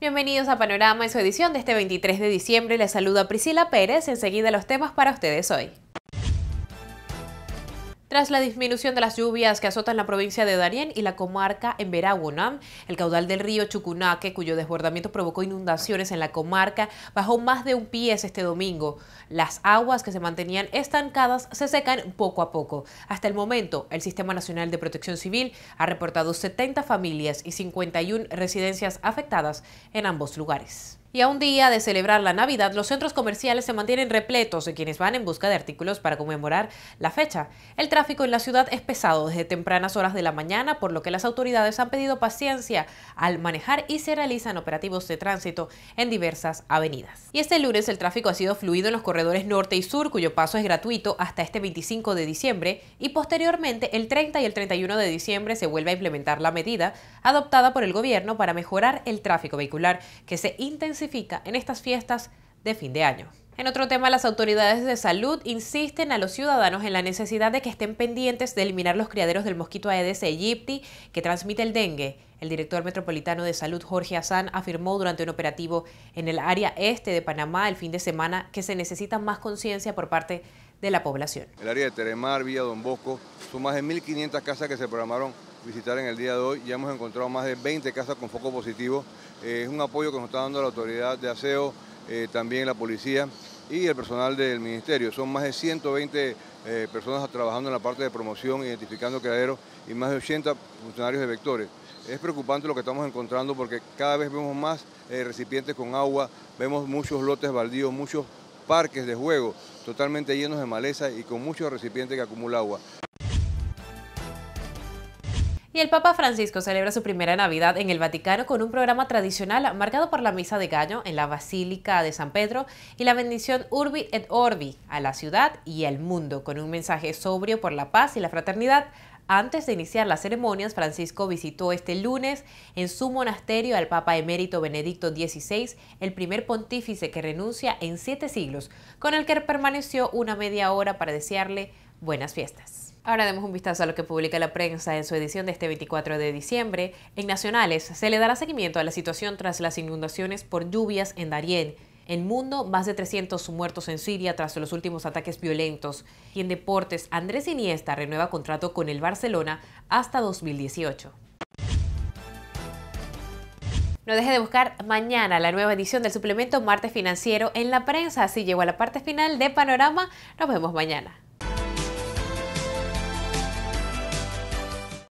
Bienvenidos a Panorama en su edición de este 23 de diciembre. Les saluda Priscila Pérez. Enseguida los temas para ustedes hoy. Tras la disminución de las lluvias que azotan la provincia de Darién y la comarca en Veraguanam, el caudal del río Chucunaque, cuyo desbordamiento provocó inundaciones en la comarca, bajó más de un pie este domingo. Las aguas que se mantenían estancadas se secan poco a poco. Hasta el momento, el Sistema Nacional de Protección Civil ha reportado 70 familias y 51 residencias afectadas en ambos lugares. Y a un día de celebrar la Navidad, los centros comerciales se mantienen repletos de quienes van en busca de artículos para conmemorar la fecha. El tráfico en la ciudad es pesado desde tempranas horas de la mañana, por lo que las autoridades han pedido paciencia al manejar y se realizan operativos de tránsito en diversas avenidas. Y este lunes el tráfico ha sido fluido en los corredores norte y sur, cuyo paso es gratuito hasta este 25 de diciembre y posteriormente el 30 y el 31 de diciembre se vuelve a implementar la medida adoptada por el gobierno para mejorar el tráfico vehicular que se intensifica en estas fiestas de fin de año. En otro tema, las autoridades de salud insisten a los ciudadanos en la necesidad de que estén pendientes de eliminar los criaderos del mosquito Aedes aegypti que transmite el dengue. El director metropolitano de salud, Jorge Hassan, afirmó durante un operativo en el área este de Panamá el fin de semana que se necesita más conciencia por parte de la población. El área de Teremar, Villa Don Bosco, son más de 1.500 casas que se programaron visitar en el día de hoy. Ya hemos encontrado más de 20 casas con foco positivo. Eh, es un apoyo que nos está dando la autoridad de aseo, eh, también la policía y el personal del ministerio. Son más de 120 eh, personas trabajando en la parte de promoción, identificando criaderos y más de 80 funcionarios de vectores. Es preocupante lo que estamos encontrando porque cada vez vemos más recipientes con agua, vemos muchos lotes baldíos, muchos parques de juego totalmente llenos de maleza y con muchos recipientes que acumulan agua. Y el Papa Francisco celebra su primera Navidad en el Vaticano con un programa tradicional marcado por la Misa de Gallo en la Basílica de San Pedro y la bendición Urbi et Orbi a la ciudad y al mundo, con un mensaje sobrio por la paz y la fraternidad. Antes de iniciar las ceremonias, Francisco visitó este lunes en su monasterio al Papa emérito Benedicto XVI, el primer pontífice que renuncia en siete siglos, con el que permaneció una media hora para desearle buenas fiestas. Ahora demos un vistazo a lo que publica la prensa en su edición de este 24 de diciembre. En Nacionales se le dará seguimiento a la situación tras las inundaciones por lluvias en Darién. En Mundo, más de 300 muertos en Siria tras los últimos ataques violentos. Y en Deportes, Andrés Iniesta renueva contrato con el Barcelona hasta 2018. No deje de buscar mañana la nueva edición del suplemento Martes Financiero en la prensa. Así llegó a la parte final de Panorama. Nos vemos mañana.